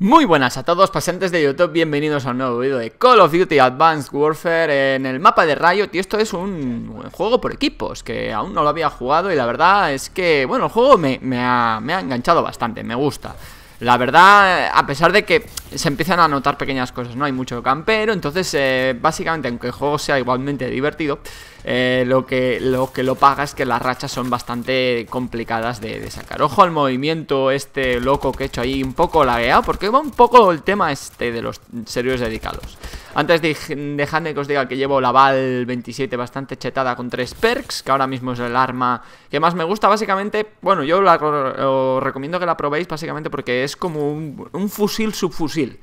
Muy buenas a todos pasantes de YouTube, bienvenidos a un nuevo video de Call of Duty Advanced Warfare en el mapa de Riot y esto es un juego por equipos que aún no lo había jugado y la verdad es que, bueno, el juego me, ha, enganchado bastante, me gusta. La verdad, a pesar de que se empiezan a notar pequeñas cosas, no hay mucho campero, entonces eh, básicamente aunque el juego sea igualmente divertido, eh, lo, que, lo que lo paga es que las rachas son bastante complicadas de, sacar. Ojo al movimiento este loco que he hecho ahí, un poco lagueado, porque va un poco el tema este de los servidores dedicados. Antes de, dejadme que os diga que llevo la Val 27 bastante chetada con tres perks, que ahora mismo es el arma que más me gusta, básicamente, bueno, yo la, os recomiendo que la probéis básicamente porque es como un, un fusil subfusil.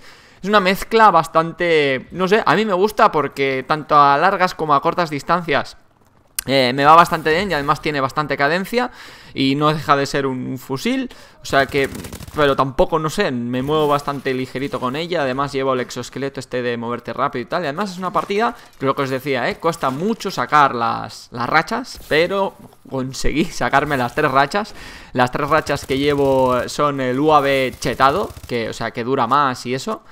Es una mezcla bastante, no sé, a mí me gusta porque tanto a largas como a cortas distancias eh, me va bastante bien y además tiene bastante cadencia y no deja de ser un, fusil, o sea que, pero tampoco, no sé, me muevo bastante ligerito con ella, además llevo el exoesqueleto este de moverte rápido y tal, y además es una partida, lo que os decía, eh, cuesta mucho sacar las, las rachas, pero conseguí sacarme las tres rachas, las tres rachas que llevo son el UAV chetado, que, o sea que dura más y eso...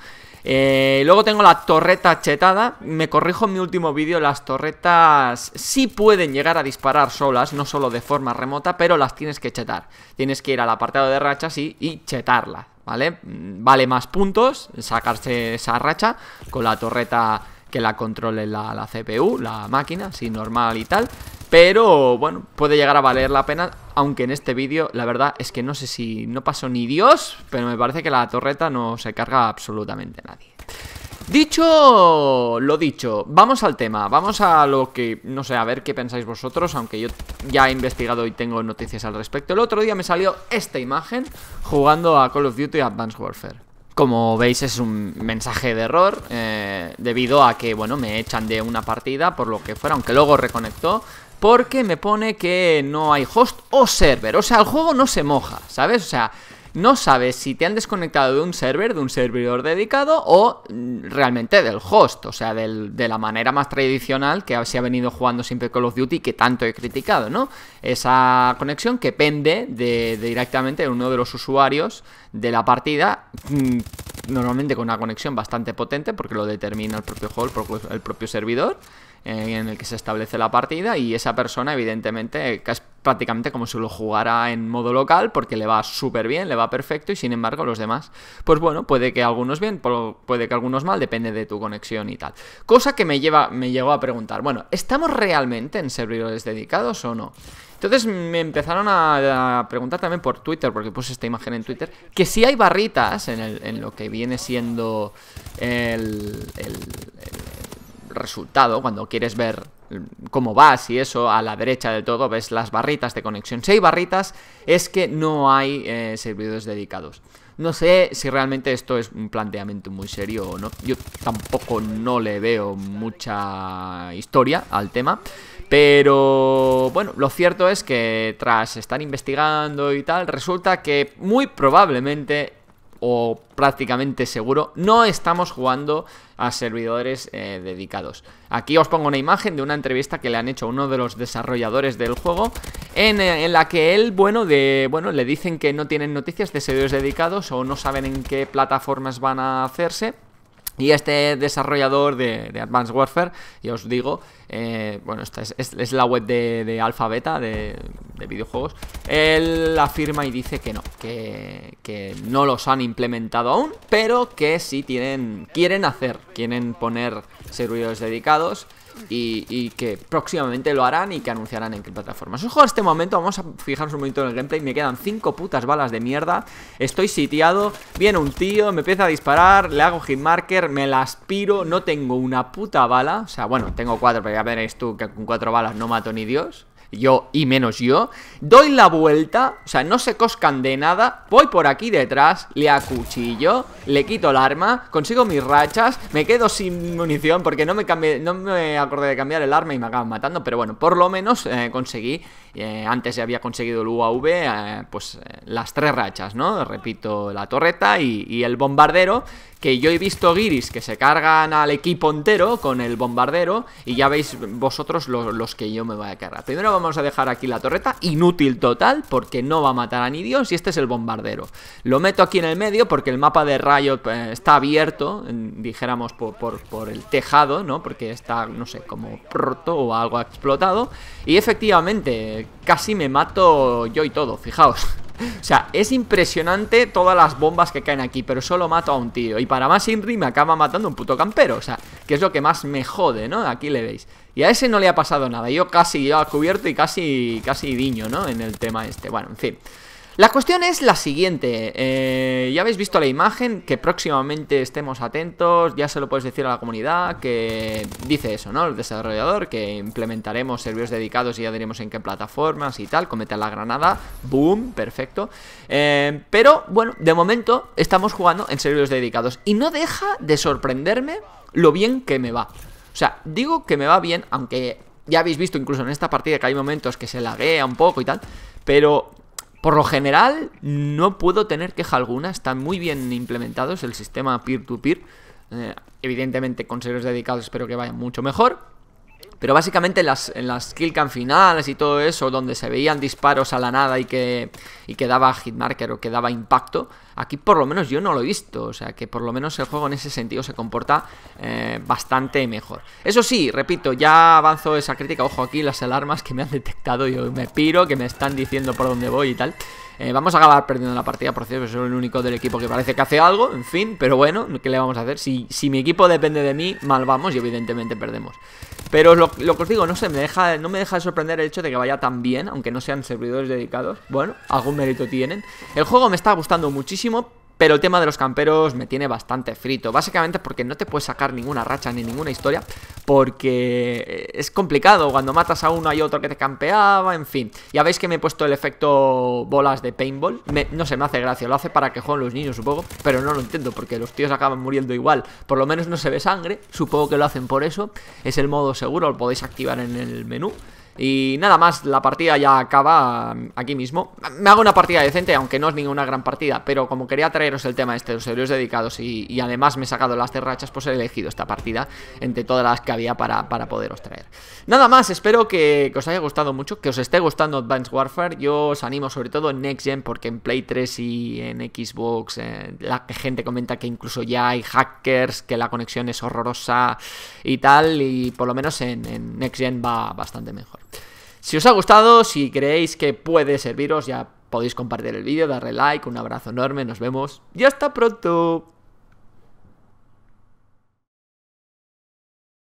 Eh, luego tengo la torreta chetada. Me corrijo en mi último vídeo, las torretas sí pueden llegar a disparar solas, no solo de forma remota, pero las tienes que chetar. Tienes que ir al apartado de rachas y, chetarla, ¿vale? Mm, vale más puntos sacarse esa racha con la torreta que la controle la, CPU, la máquina, si normal y tal. Pero bueno, puede llegar a valer la pena, aunque en este vídeo la verdad es que no sé si no pasó ni Dios, pero me parece que la torreta no se carga absolutamente nadie. Dicho lo dicho, vamos al tema, vamos a lo que, no sé, a ver qué pensáis vosotros, aunque yo ya he investigado y tengo noticias al respecto. El otro día me salió esta imagen jugando a Call of Duty Advanced Warfare. Como veis es un mensaje de error eh, debido a que, bueno, me echan de una partida por lo que fuera, aunque luego reconectó porque me pone que no hay host o server. O sea, el juego no se moja, ¿sabes? O sea, no sabes si te han desconectado de un server, de un servidor dedicado o mm, realmente del host, o sea, de la manera más tradicional que se ha venido jugando siempre Call of Duty que tanto he criticado, ¿no? Esa conexión que pende directamente de uno de los usuarios de la partida, mm, normalmente con una conexión bastante potente porque lo determina el propio host, el propio servidor eh, en el que se establece la partida y esa persona evidentemente prácticamente como si lo jugara en modo local porque le va súper bien, le va perfecto y sin embargo los demás, pues bueno, puede que algunos bien, puede que algunos mal, depende de tu conexión y tal. Cosa que me lleva, me llegó a preguntar, bueno, ¿estamos realmente en servidores dedicados o no? Entonces me empezaron a, preguntar también por Twitter, porque puse esta imagen en Twitter, que si hay barritas en, lo que viene siendo el resultado, cuando quieres ver cómo vas y eso, a la derecha de todo ves las barritas de conexión. Si hay barritas, es que no hay eh, servidores dedicados. No sé si realmente esto es un planteamiento muy serio o no. Yo tampoco no le veo mucha historia al tema. Pero bueno, lo cierto es que tras estar investigando y tal, resulta que muy probablemente o prácticamente seguro, no estamos jugando a servidores eh, dedicados. Aquí os pongo una imagen de una entrevista que le han hecho a uno de los desarrolladores del juego, eh, en, la que él, bueno, de, bueno, le dicen que no tienen noticias de servidores dedicados o no saben en qué plataformas van a hacerse. Y este desarrollador de, Advanced Warfare, y os digo, eh, bueno, esta es, la web de, de Beta, de, de videojuegos, él afirma y dice que no, que, no los han implementado aún, pero que sí tienen, quieren hacer, quieren poner servidores dedicados y, que próximamente lo harán y que anunciarán en qué plataformas. Ojo a este momento, vamos a fijarnos un momento en el gameplay, me quedan 5 putas balas de mierda, estoy sitiado, viene un tío, me empieza a disparar, le hago hitmarker, me la aspiro, no tengo una puta bala, o sea, bueno, tengo 4, pero ya veréis tú que con 4 balas no mato ni Dios yo y menos yo, doy la vuelta, o sea, no se coscan de nada, voy por aquí detrás, le acuchillo, le quito el arma, consigo mis rachas, me quedo sin munición porque no me, cambié, no me acordé de cambiar el arma y me acaban matando, pero bueno, por lo menos eh, conseguí eh, antes se había conseguido el UAV, eh, pues eh, las tres rachas, ¿no? Repito, la torreta y, el bombardero, que yo he visto Giris que se cargan al equipo entero con el bombardero y ya veis vosotros los que yo me voy a cargar. Primero vamos a dejar aquí la torreta, inútil total, porque no va a matar a ni Dios y este es el bombardero. Lo meto aquí en el medio porque el mapa de rayo está abierto, dijéramos por, el tejado, ¿no? Porque está, no sé, como roto o algo explotado. Y efectivamente, casi me mato yo y todo, fijaos. O sea, es impresionante todas las bombas que caen aquí, pero solo mato a un tío. Y para más Inri me acaba matando un puto campero, o sea, que es lo que más me jode, ¿no? Aquí le veis. Y a ese no le ha pasado nada, yo casi, yo al cubierto y casi, casi viño, ¿no? En el tema este, bueno, en fin. La cuestión es la siguiente, eh, ya habéis visto la imagen, que próximamente estemos atentos, ya se lo puedes decir a la comunidad, que dice eso, ¿no? El desarrollador, que implementaremos servicios dedicados y ya diremos en qué plataformas y tal, a la granada, boom, perfecto. Eh, pero bueno, de momento estamos jugando en servicios dedicados y no deja de sorprenderme lo bien que me va. O sea, digo que me va bien, aunque ya habéis visto incluso en esta partida que hay momentos que se laguea un poco y tal, pero por lo general, no puedo tener queja alguna, están muy bien implementados el sistema peer-to-peer. Eh, evidentemente, con serios dedicados espero que vaya mucho mejor. Pero básicamente en las, en las kill finales y todo eso, donde se veían disparos a la nada y que, y daba hitmarker o que daba impacto, aquí por lo menos yo no lo he visto. O sea que por lo menos el juego en ese sentido se comporta eh, bastante mejor. Eso sí, repito, ya avanzo esa crítica. Ojo aquí las alarmas que me han detectado. Yo me piro, que me están diciendo por dónde voy y tal. Eh, vamos a acabar perdiendo la partida, por cierto, soy el único del equipo que parece que hace algo, en fin, pero bueno, ¿qué le vamos a hacer? Si, mi equipo depende de mí, mal vamos y evidentemente perdemos. Pero lo, que os digo, no sé, me deja, no me deja de sorprender el hecho de que vaya tan bien, aunque no sean servidores dedicados. Bueno, algún mérito tienen. El juego me está gustando muchísimo, pero el tema de los camperos me tiene bastante frito. Básicamente porque no te puedes sacar ninguna racha ni ninguna historia. Porque eh, es complicado. Cuando matas a uno hay otro que te campeaba. En fin. Ya veis que me he puesto el efecto bolas de paintball. no sé, me hace gracia. Lo hace para que jueguen los niños, supongo. Pero no lo entiendo porque los tíos acaban muriendo igual. Por lo menos no se ve sangre. Supongo que lo hacen por eso. Es el modo seguro. Lo podéis activar en el menú. Y nada más, la partida ya acaba mm, aquí mismo. Me hago una partida decente, aunque no es ninguna gran partida, pero como quería traeros el tema de este, los héroes dedicados y, además me he sacado las terrachas, pues he elegido esta partida entre todas las que había para, para poderos traer. Nada más, espero que, os haya gustado mucho, que os esté gustando Advanced Warfare. Yo os animo sobre todo en Next Gen, porque en Play 3 y en Xbox eh, la gente comenta que incluso ya hay hackers, que la conexión es horrorosa y tal, y por lo menos en Next Gen va bastante mejor. Si os ha gustado, si creéis que puede serviros, ya podéis compartir el vídeo, darle like, un abrazo enorme, nos vemos y hasta pronto.